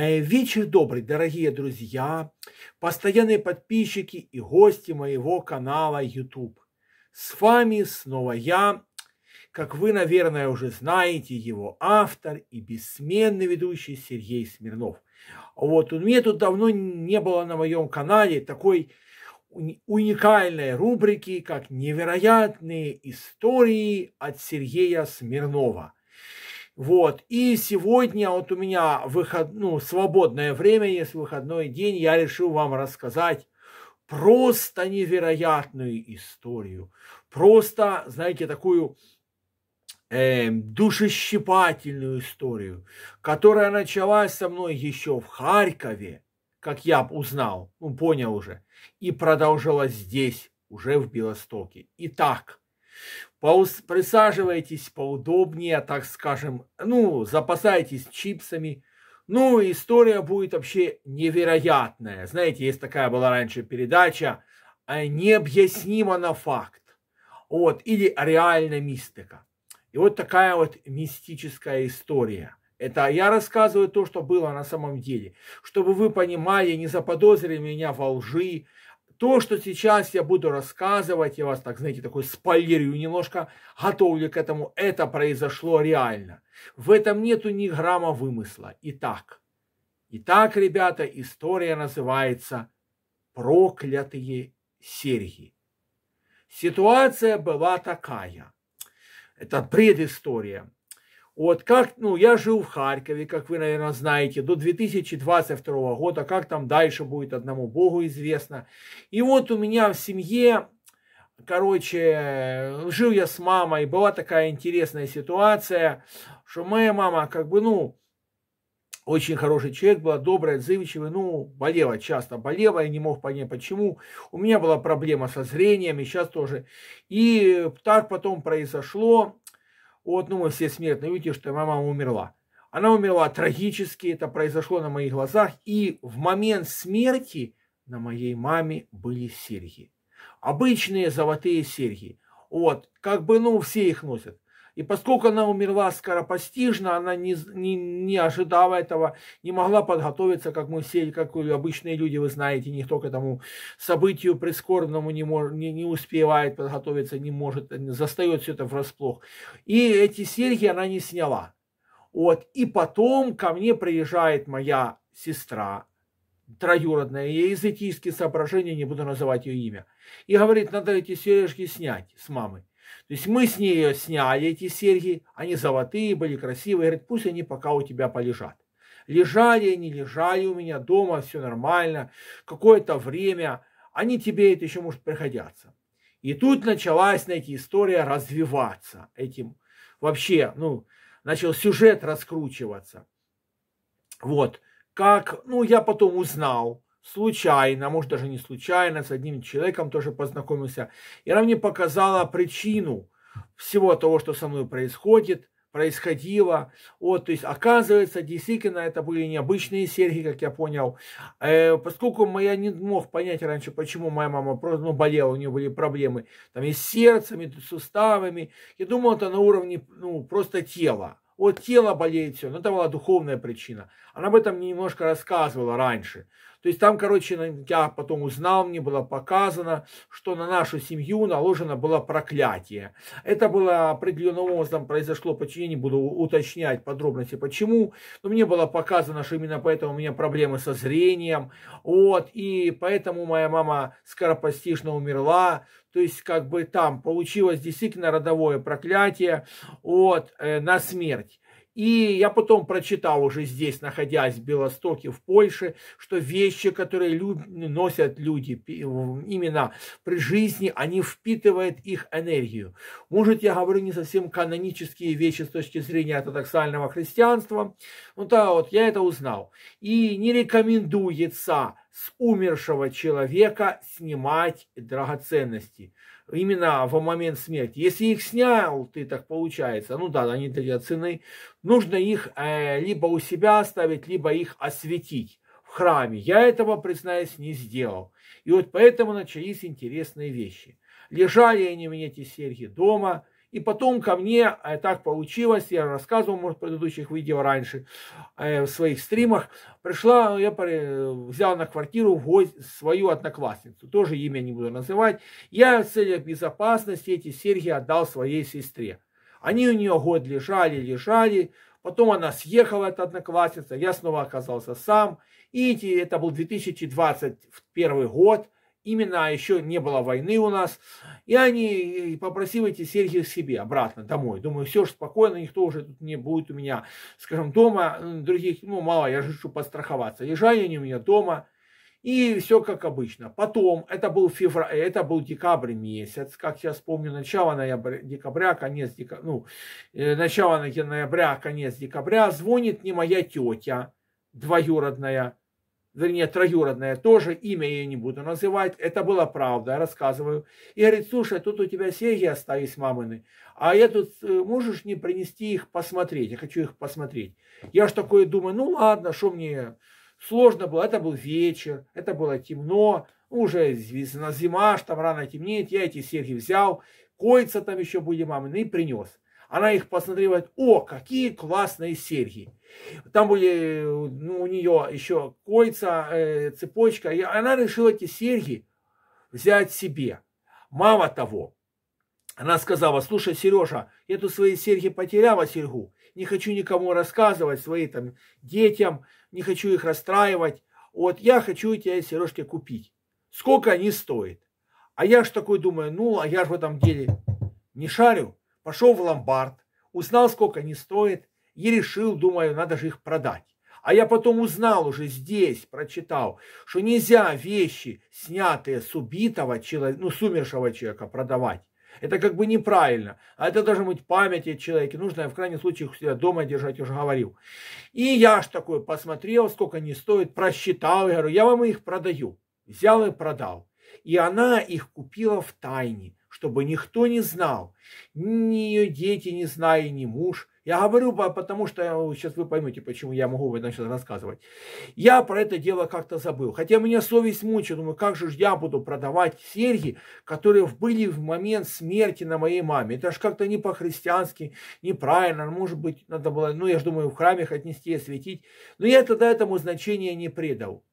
Вечер добрый, дорогие друзья, постоянные подписчики и гости моего канала YouTube. С вами снова я, как вы, наверное, уже знаете, его автор и бессменный ведущий Сергей Смирнов. Вот, у меня тут давно не было на моем канале такой уникальной рубрики, как «Невероятные истории от Сергея Смирнова». Вот. И сегодня вот у меня выход, ну, свободное время, если выходной день, я решил вам рассказать просто невероятную историю. Просто, знаете, такую э, эм, душещипательную историю, которая началась со мной еще в Харькове, как я узнал, ну, понял уже, и продолжилась здесь, уже в Белостоке. Итак, присаживайтесь поудобнее, так скажем, ну, запасайтесь чипсами. Ну, история будет вообще невероятная. Знаете, есть такая была раньше передача а, «Необъяснимо на факт». Вот, или «Реальная мистика». И вот такая вот мистическая история. Это я рассказываю то, что было на самом деле. Чтобы вы понимали, не заподозрили меня во лжи, то, что сейчас я буду рассказывать, я вас, так знаете, такой спойлерю немножко, готовлю к этому, это произошло реально. В этом нету ни грамма вымысла. Итак, итак, ребята, история называется «Проклятые серьги». Ситуация была такая. Это предыстория. Вот как, ну, я жил в Харькове, как вы, наверное, знаете, до 2022 года, как там дальше будет, одному Богу известно. И вот у меня в семье, короче, жил я с мамой, была такая интересная ситуация, что моя мама, как бы, ну, очень хороший человек, была добрая, отзывчивая, ну, болела часто, болела, я не мог понять, почему. У меня была проблема со зрением, и сейчас тоже. И так потом произошло, вот, ну, мы все смертные, видите, что моя мама умерла. Она умерла трагически, это произошло на моих глазах. И в момент смерти на моей маме были серьги. Обычные золотые серьги. Вот, как бы, ну, все их носят. И поскольку она умерла скоропостижно, она не, не, не ожидала этого, не могла подготовиться, как мы все, как обычные люди, вы знаете, никто к этому событию прискорбному не, мож, не, не успевает подготовиться, не может, застает все это врасплох. И эти серьги она не сняла. Вот. И потом ко мне приезжает моя сестра, троюродная, я из этических соображений не буду называть ее имя, и говорит, надо эти сережки снять с мамы. То есть мы с нее сняли эти серьги, они золотые были, красивые. Говорит, пусть они пока у тебя полежат. Лежали они, лежали у меня дома, все нормально. Какое-то время они тебе это еще может приходятся. И тут началась, знаете, история развиваться этим. Вообще, ну, начал сюжет раскручиваться. Вот. Как, ну, я потом узнал, случайно, а может даже не случайно, с одним человеком тоже познакомился. И она мне показала причину всего того, что со мной происходит, происходило. Вот, то есть, оказывается, действительно, это были необычные серьги, как я понял. Э, поскольку моя не мог понять раньше, почему моя мама просто ну, болела, у нее были проблемы там и с сердцем, и с суставами. Я думал, это на уровне ну, просто тела. Вот тело болеет все, но это была духовная причина. Она об этом немножко рассказывала раньше. То есть там, короче, я потом узнал, мне было показано, что на нашу семью наложено было проклятие. Это было определенным образом произошло, почему я не буду уточнять подробности, почему. Но мне было показано, что именно поэтому у меня проблемы со зрением. Вот, и поэтому моя мама скоропостижно умерла. То есть, как бы там получилось действительно родовое проклятие вот э, на смерть. И я потом прочитал уже здесь, находясь в Белостоке, в Польше, что вещи, которые носят люди э, именно при жизни, они впитывают их энергию. Может, я говорю не совсем канонические вещи с точки зрения ортодоксального христианства, но да, вот я это узнал. И не рекомендуется с умершего человека снимать драгоценности именно во момент смерти. Если их снял, ты так получается, ну да, они для цены, нужно их э, либо у себя оставить, либо их осветить в храме. Я этого, признаюсь, не сделал. И вот поэтому начались интересные вещи. Лежали они мне, эти серьги, дома – и потом ко мне э, так получилось, я рассказывал, может, в предыдущих видео раньше, э, в своих стримах, пришла, я э, взял на квартиру в гость свою одноклассницу, тоже имя не буду называть. Я в целях безопасности эти серьги отдал своей сестре. Они у нее год лежали, лежали, потом она съехала, эта одноклассница, я снова оказался сам. И эти, это был 2021 год, именно а еще не было войны у нас. И они попросили эти серьги себе обратно домой. Думаю, все же спокойно, никто уже тут не будет у меня, скажем, дома. Других, ну, мало, я же хочу подстраховаться. Езжай они у меня дома. И все как обычно. Потом, это был февраль, э, это был декабрь месяц, как я вспомню, начало ноября, декабря, конец декабря, ну, э, начало ноября, конец декабря, звонит мне моя тетя двоюродная, вернее, троюродная тоже, имя ее не буду называть, это была правда, я рассказываю. И говорит, слушай, тут у тебя серьги остались мамины, а я тут, э, можешь не принести их посмотреть, я хочу их посмотреть. Я ж такое думаю, ну ладно, что мне сложно было, это был вечер, это было темно, уже зима, что там рано темнеет, я эти серьги взял, кольца там еще были мамины и принес. Она их посмотрела, о, какие классные серьги. Там были ну, у нее еще кольца, э, цепочка. И она решила эти серьги взять себе. Мало того, она сказала, слушай, Сережа, я тут свои серьги потеряла, серьгу. Не хочу никому рассказывать, своим там детям, не хочу их расстраивать. Вот я хочу эти сережки купить. Сколько они стоят? А я ж такой думаю, ну, а я же в этом деле не шарю пошел в ломбард, узнал, сколько они стоят, и решил, думаю, надо же их продать. А я потом узнал уже здесь, прочитал, что нельзя вещи, снятые с убитого человека, ну, с умершего человека продавать. Это как бы неправильно. А это должна быть память о человеке. Нужно в крайнем случае у себя дома держать, уже говорил. И я ж такой посмотрел, сколько они стоят, просчитал. Я говорю, я вам их продаю. Взял и продал. И она их купила в тайне чтобы никто не знал, ни ее дети не знали, ни муж. Я говорю, потому что сейчас э, вы поймете, почему я могу об этом рассказывать. Я про это дело как-то забыл. Хотя меня совесть мучит. Думаю, как же я буду продавать серьги, которые были в момент смерти на моей маме. Это же как-то не по-христиански, неправильно. Может быть, надо было, ну, я же думаю, в храме их отнести и осветить. Но я тогда этому значения не предал.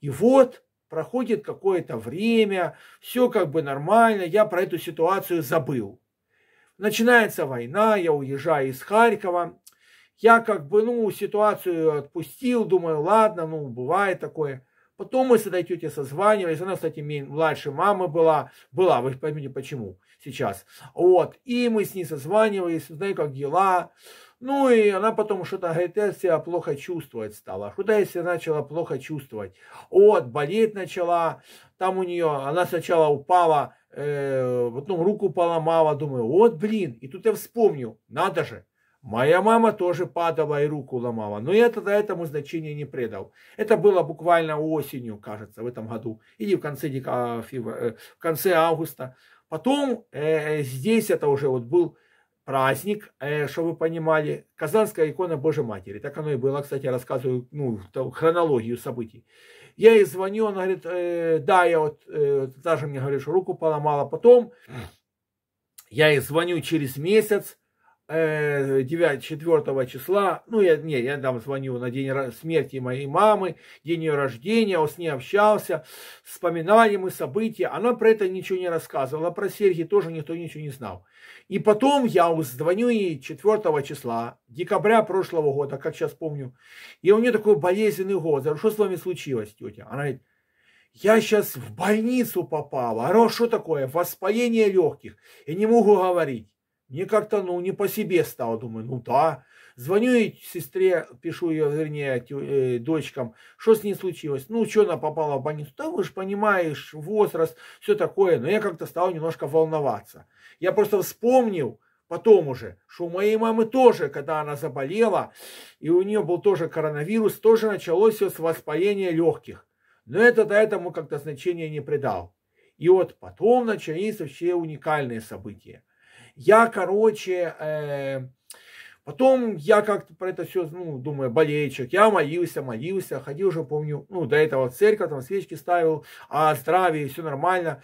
И вот проходит какое-то время, все как бы нормально, я про эту ситуацию забыл. Начинается война, я уезжаю из Харькова, я как бы, ну, ситуацию отпустил, думаю, ладно, ну, бывает такое. Потом мы с этой тетей созванивались, она, кстати, младшей мамы была, была, вы поймете почему сейчас. Вот, и мы с ней созванивались, знаете как дела, ну и она потом что-то говорит, я себя плохо чувствовать стала. Куда я себя начала плохо чувствовать. Вот, болеть начала. Там у нее, она сначала упала, э, потом руку поломала. Думаю, вот блин. И тут я вспомнил, надо же. Моя мама тоже падала и руку ломала. Но я тогда этому значения не предал. Это было буквально осенью, кажется, в этом году. Или в конце, декабря, э, в конце августа. Потом э, здесь это уже вот был праздник, э, чтобы вы понимали, Казанская икона Божьей Матери. Так оно и было, кстати, я рассказываю ну, хронологию событий. Я ей звоню, она говорит, э, да, я вот, э, даже мне говоришь, руку поломала. Потом я ей звоню через месяц, 9, э, 4 числа, ну, я, не, я там звоню на день смерти моей мамы, день ее рождения, он с ней общался, вспоминали мы события, она про это ничего не рассказывала, про серьги тоже никто ничего не знал. И потом я звоню ей 4 числа, декабря прошлого года, как сейчас помню, и у нее такой болезненный голос, что с вами случилось, тетя? Она говорит, я сейчас в больницу попала, а что такое, воспаление легких, я не могу говорить. Мне как-то, ну, не по себе стало. Думаю, ну да. Звоню и сестре, пишу ее, вернее, тю, э, дочкам, что с ней случилось. Ну, что она попала в больницу? Да вы же понимаешь, возраст, все такое. Но я как-то стал немножко волноваться. Я просто вспомнил потом уже, что у моей мамы тоже, когда она заболела, и у нее был тоже коронавирус, тоже началось все с воспаления легких. Но это до этому как-то значения не придал. И вот потом начались вообще уникальные события. Я, короче, э, потом я как-то про это все, ну, думаю, болельщик. Я молился, молился, ходил уже, помню, ну, до этого в церковь, там свечки ставил, о а здравии, все нормально.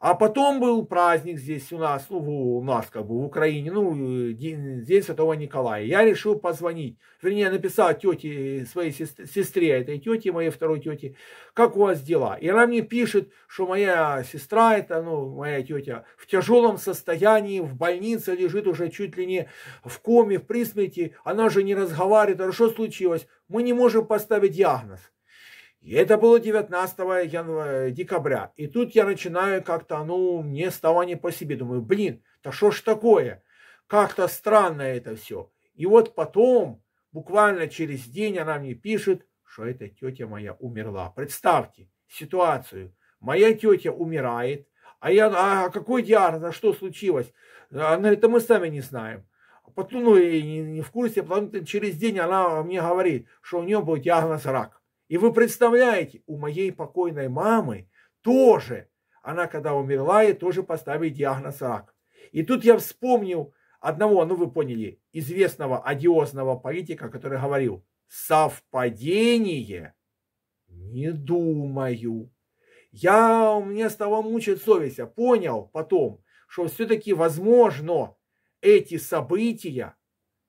А потом был праздник здесь у нас, ну, у нас как бы в Украине, ну, День, День Святого Николая. Я решил позвонить, вернее, написал тете, своей сестре, этой тете, моей второй тете, как у вас дела? И она мне пишет, что моя сестра, это, ну, моя тетя, в тяжелом состоянии, в больнице лежит уже чуть ли не в коме, в присмерти, она же не разговаривает, а что случилось? Мы не можем поставить диагноз. И это было 19 э, декабря. И тут я начинаю как-то, ну, мне стало не по себе. Думаю, блин, да что ж такое? Как-то странно это все. И вот потом, буквально через день она мне пишет, что эта тетя моя умерла. Представьте ситуацию. Моя тетя умирает. А я, а какой диагноз, а что случилось? Она говорит, это мы сами не знаем. Потом, ну, и не, не в курсе, потом через день она мне говорит, что у нее был диагноз рак. И вы представляете, у моей покойной мамы тоже, она когда умерла, ей тоже поставили диагноз рак. И тут я вспомнил одного, ну вы поняли, известного одиозного политика, который говорил, совпадение? Не думаю. Я, у мне стала мучить совесть, я понял потом, что все-таки возможно эти события,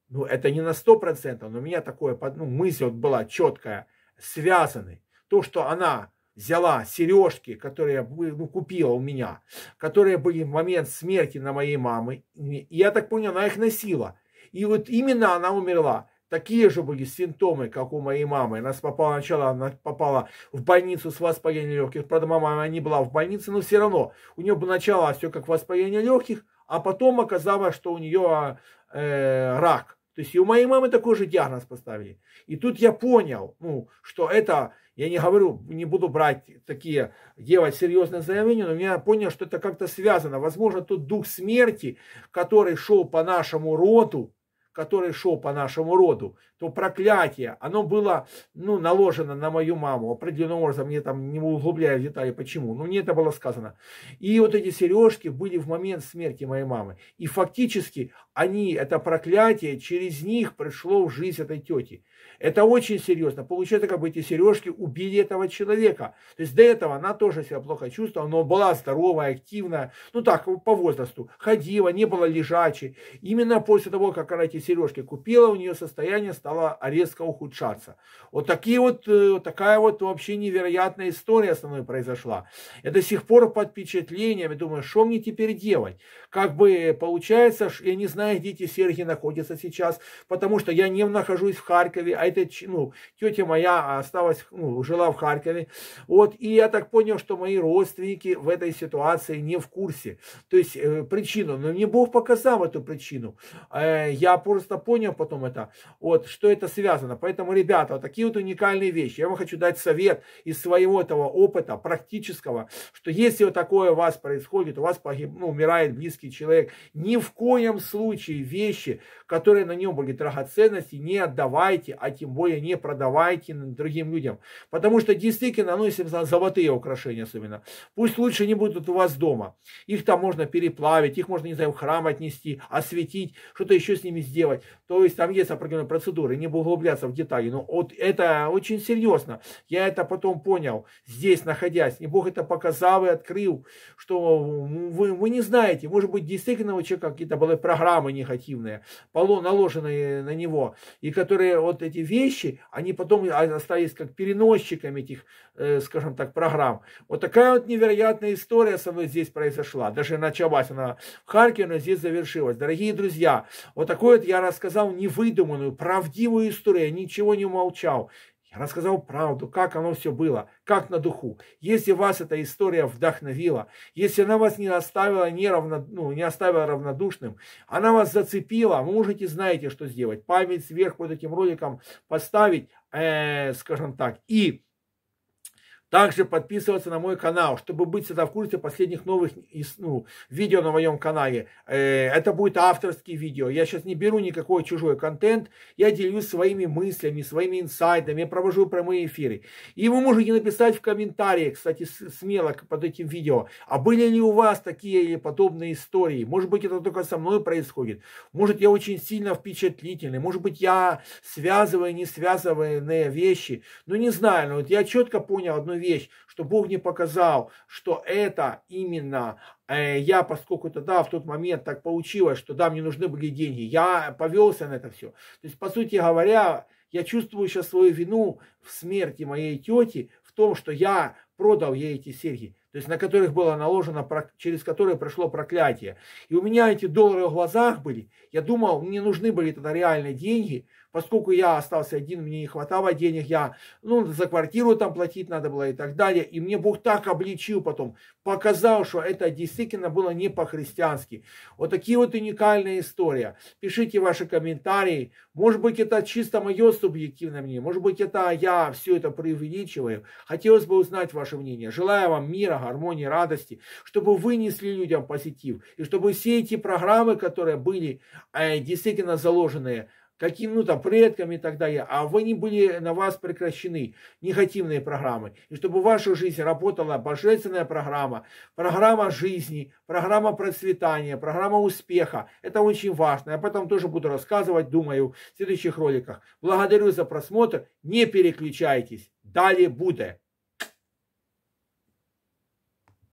ну это не на 100%, но у меня такое, ну мысль вот была четкая – связаны. То, что она взяла сережки, которые ну, купила у меня, которые были в момент смерти на моей мамы, я так понял, она их носила. И вот именно она умерла. Такие же были симптомы, как у моей мамы. Она попала сначала она попала в больницу с воспалением легких. Правда, мама не была в больнице, но все равно. У нее было начало все как воспаление легких, а потом оказалось, что у нее а, э, рак. То есть и у моей мамы такой же диагноз поставили. И тут я понял, ну, что это, я не говорю, не буду брать такие, делать серьезные заявления, но я понял, что это как-то связано. Возможно, тот дух смерти, который шел по нашему роду, который шел по нашему роду, то проклятие, оно было ну, наложено на мою маму определенным образом, мне там не углубляя в детали, почему, но мне это было сказано. И вот эти сережки были в момент смерти моей мамы. И фактически они, это проклятие, через них пришло в жизнь этой тети. Это очень серьезно. Получается, как бы эти сережки убили этого человека. То есть до этого она тоже себя плохо чувствовала, но была здоровая, активная, ну так, по возрасту, ходила, не была лежачей. Именно после того, как она эти сережки купила, у нее состояние стало стала резко ухудшаться. Вот, такие э, вот такая вот вообще невероятная история со мной произошла. Я до сих пор под впечатлением думаю, что мне теперь делать? Как бы получается, я не знаю, где эти серьги находятся сейчас, потому что я не нахожусь в Харькове, а это, ну, тетя моя осталась, ну, жила в Харькове. Вот, и я так понял, что мои родственники в этой ситуации не в курсе. То есть э, причину, но мне Бог показал эту причину. Э, я просто понял потом это, вот, что что это связано. Поэтому, ребята, вот такие вот уникальные вещи. Я вам хочу дать совет из своего этого опыта практического, что если вот такое у вас происходит, у вас погиб, ну, умирает близкий человек, ни в коем случае вещи, которые на нем были драгоценности, не отдавайте, а тем более не продавайте другим людям. Потому что действительно, ну, если золотые украшения особенно, пусть лучше не будут у вас дома. Их там можно переплавить, их можно, не знаю, в храм отнести, осветить, что-то еще с ними сделать. То есть там есть определенные процедуры разговоры, не буду углубляться в детали, но вот это очень серьезно. Я это потом понял, здесь находясь. И Бог это показал и открыл, что вы, вы не знаете, может быть, действительно у человека какие-то были программы негативные, наложенные на него, и которые вот эти вещи, они потом остались как переносчиками этих, э, скажем так, программ. Вот такая вот невероятная история со мной здесь произошла. Даже началась она в Харькове, но здесь завершилась. Дорогие друзья, вот такой вот я рассказал невыдуманную, правдивую, правдивую историю, я ничего не умолчал. Я рассказал правду, как оно все было, как на духу. Если вас эта история вдохновила, если она вас не оставила, не неравно, ну, не оставила равнодушным, она вас зацепила, можете, знаете, что сделать. память вверх под этим роликом поставить, э, скажем так, и также подписываться на мой канал, чтобы быть всегда в курсе последних новых ну, видео на моем канале. Э, это будет авторские видео. Я сейчас не беру никакой чужой контент. Я делюсь своими мыслями, своими инсайдами. Я провожу прямые эфиры. И вы можете написать в комментариях, кстати, смело под этим видео. А были ли у вас такие или подобные истории? Может быть, это только со мной происходит. Может, я очень сильно впечатлительный. Может быть, я связываю не связыванные вещи. Ну, не знаю. Но вот я четко понял одну вещь, что Бог не показал, что это именно э, я, поскольку тогда в тот момент так получилось, что да, мне нужны были деньги, я повелся на это все. То есть, по сути говоря, я чувствую сейчас свою вину в смерти моей тети, в том, что я продал ей эти серьги то есть на которых было наложено, через которые прошло проклятие. И у меня эти доллары в глазах были. Я думал, мне нужны были тогда реальные деньги, поскольку я остался один, мне не хватало денег, я, ну, за квартиру там платить надо было и так далее. И мне Бог так обличил потом, показал, что это действительно было не по-христиански. Вот такие вот уникальные истории Пишите ваши комментарии. Может быть, это чисто мое субъективное мнение. Может быть, это я все это преувеличиваю. Хотелось бы узнать ваше мнение. Желаю вам мира, гармонии, радости, чтобы вынесли людям позитив, и чтобы все эти программы, которые были э, действительно заложенные каким, ну там, предками и так далее, а вы не были, на вас прекращены негативные программы. И чтобы в вашу жизнь работала божественная программа, программа жизни, программа процветания, программа успеха. Это очень важно. Я об этом тоже буду рассказывать, думаю, в следующих роликах. Благодарю за просмотр. Не переключайтесь. Далее будет.